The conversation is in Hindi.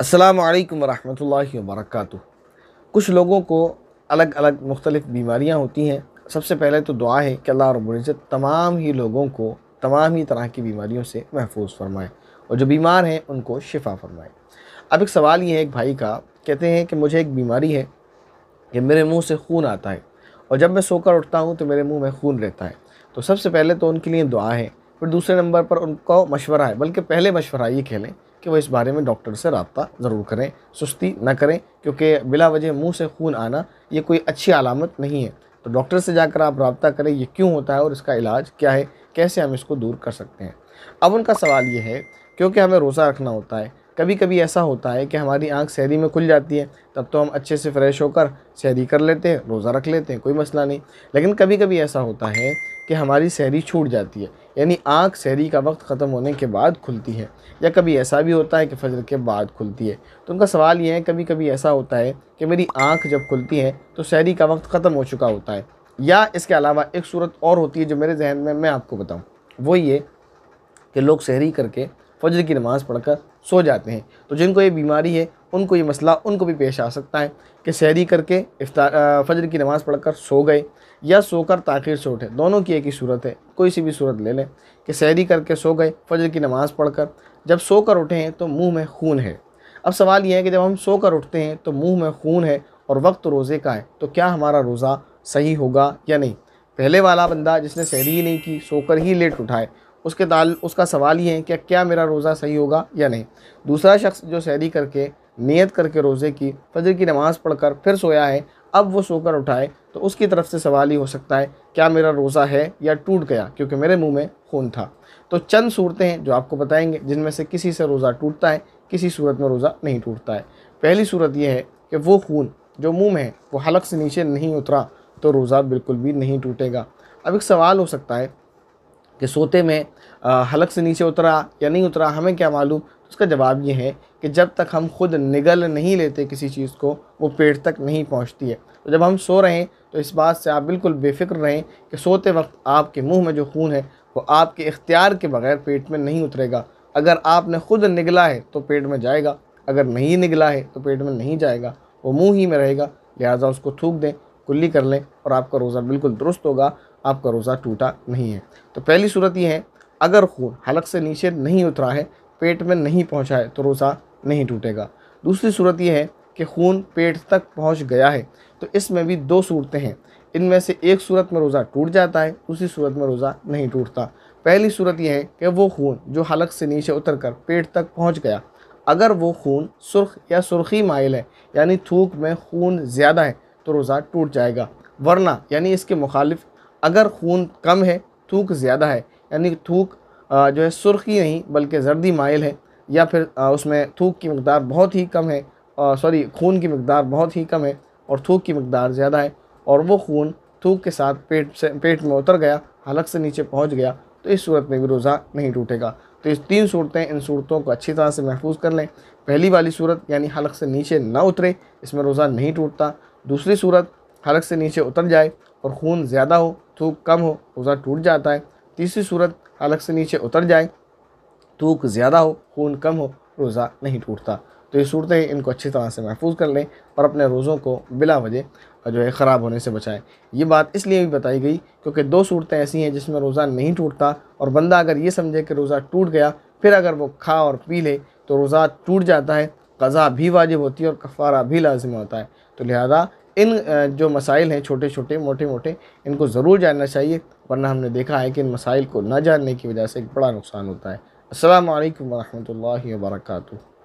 असलकम व वरक कुछ लोगों को अलग अलग मुख्तलिफ़ बीमारियाँ होती हैं सबसे पहले तो दुआ है कि अल्लाह इज्जत तमाम ही लोगों को तमाम ही तरह की बीमारियों से महफूज फरमाए और जो बीमार हैं उनको शिफा फरमाए अब एक सवाल ये है एक भाई का कहते हैं कि मुझे एक बीमारी है कि मेरे मुँह से खून आता है और जब मैं सोकर उठता हूँ तो मेरे मुँह में खून रहता है तो सबसे पहले तो उनके लिए दुआ है फिर दूसरे नंबर पर उनको मशवरा है बल्कि पहले मशवरा ये कह लें कि वो इस बारे में डॉक्टर से रबता ज़रूर करें सुस्ती ना करें क्योंकि बिला वजह मुँह से खून आना ये कोई अच्छी अलामत नहीं है तो डॉक्टर से जाकर आप रबता करें ये क्यों होता है और इसका इलाज क्या है कैसे हम इसको दूर कर सकते हैं अब उनका सवाल ये है क्योंकि हमें रोज़ा रखना होता है कभी कभी ऐसा होता है कि हमारी आंख सहरी में खुल जाती है तब तो हम अच्छे से फ्रेश होकर सहरी कर लेते हैं रोज़ा रख लेते हैं कोई मसला नहीं लेकिन कभी कभी ऐसा होता है कि हमारी सहरी छूट जाती है यानी आँख सहरी का वक्त ख़त्म होने के बाद खुलती है या कभी ऐसा भी होता है कि फजर के बाद खुलती है तो उनका सवाल यह है कभी कभी ऐसा होता है कि मेरी आँख जब खुलती है तो सहरी का वक्त ख़त्म हो चुका होता है या इसके अलावा एक सूरत और होती है जो मेरे जहन में मैं आपको बताऊँ वो ये कि लोग सहरी करके फजर की नमाज़ पढ़कर सो जाते हैं तो जिनको ये बीमारी है उनको ये मसला उनको भी पेश आ सकता है कि सहरी करके इफ्तार फजर की नमाज़ पढ़कर सो गए या सोकर ताखिर से उठे दोनों की एक ही सूरत है कोई सी भी सूरत ले लें कि सहरी करके सो गए फजर की नमाज़ पढ़कर जब सोकर उठे हैं तो मुंह में खून है अब सवाल यह है कि जब हम सोकर उठते हैं तो मुँह में खून है और वक्त रोज़े का है तो क्या हमारा रोज़ा सही होगा या नहीं पहले वाला बंदा जिसने सहरी ही नहीं की सोकर ही लेट उठाए उसके दाल उसका सवाल ये है कि क्या मेरा रोज़ा सही होगा या नहीं दूसरा शख्स जो सहरी करके नियत करके रोज़े की फजर की नमाज़ पढ़कर फिर सोया है अब वो सोकर उठाए तो उसकी तरफ से सवाल ही हो सकता है क्या मेरा रोज़ा है या टूट गया क्योंकि मेरे मुंह में खून था तो चंद सूरतें हैं जो आपको बताएंगे जिनमें से किसी से रोज़ा टूटता है किसी सूरत में रोज़ा नहीं टूटता है पहली सूरत यह है कि वो खून जो मुँह में है वो हलक से नीचे नहीं उतरा तो रोज़ा बिल्कुल भी नहीं टूटेगा अब एक सवाल हो सकता है कि सोते में हलक से नीचे उतरा या नहीं उतरा हमें क्या मालूम उसका जवाब ये है कि जब तक हम खुद निगल नहीं लेते किसी चीज़ को वो पेट तक नहीं पहुंचती है तो जब हम सो रहे हैं तो इस बात से आप बिल्कुल बेफिक्र रहें कि सोते वक्त आपके मुंह में जो खून है वो आपके इख्तियार के बगैर पेट में नहीं उतरेगा अगर आपने खुद निगला है तो पेट में जाएगा अगर नहीं निगला है तो पेट में नहीं जाएगा वो मुँह ही में रहेगा लिहाजा उसको थूक दें कुल्ली कर लें और आपका रोज़ा बिल्कुल दुरुस्त होगा आपका रोज़ा टूटा नहीं है तो पहली सूरत यह है अगर खून हलक से नीचे नहीं उतरा है पेट में नहीं पहुँचा है तो रोज़ा नहीं टूटेगा दूसरी सूरत यह है कि खून पेट तक पहुँच गया है तो इसमें भी दो सूरतें हैं इनमें से एक सूरत में रोज़ा टूट जाता है दूसरी सूरत में रोज़ा नहीं टूटता पहली सूरत यह है कि वो खून जो हलक से नीचे उतर कर पेट तक पहुँच गया अगर वो खून सुर्ख या सुर्खी माइल है यानी थूक में खून ज़्यादा है तो रोज़ा टूट जाएगा वरना यानी इसके मुखालिफ अगर खून कम है थूक ज़्यादा है यानी थूक जो है सुर्खी नहीं बल्कि जर्दी माइल है या फिर उसमें थूक की मकदार बहुत ही कम है सॉरी खून की मकदार बहुत ही कम है और थूक की मकदार ज़्यादा है और वो खून थूक के साथ पेट से पेट में उतर गया हलक से नीचे पहुंच गया तो इस सूरत में भी रोज़ा नहीं टूटेगा तो इस तीन सूरतें इन सूरतों को अच्छी तरह से महफूज कर लें पहली वाली सूरत यानी हलक से नीचे ना उतरे इसमें रोज़ा नहीं टूटता दूसरी सूरत हलक से नीचे उतर जाए और खून ज़्यादा हो थूक कम हो रोज़ा टूट जाता है तीसरी सूरत हलक से नीचे उतर जाए थूक ज़्यादा हो खून कम हो रोज़ा नहीं टूटता तो ये सूरतें इनको अच्छी तरह से महफूज कर लें और अपने रोज़ों को बिला वजह जो है ख़राब होने से बचाएं ये बात इसलिए भी बताई गई क्योंकि दो सूरतें ऐसी हैं जिसमें रोज़ा नहीं टूटता और बंदा अगर ये समझे कि रोज़ा टूट गया फिर अगर वो खा और पी ले तो रोज़ा टूट जाता है कज़ा भी वाजिब होती है और कफ़ारा भी लाजम होता है तो लिहाजा इन जो मसाइल हैं छोटे छोटे मोटे मोटे इनको ज़रूर जानना चाहिए वरना हमने देखा है कि इन मसाइल को ना जानने की वजह से एक बड़ा नुकसान होता है असल वरहमल वर्का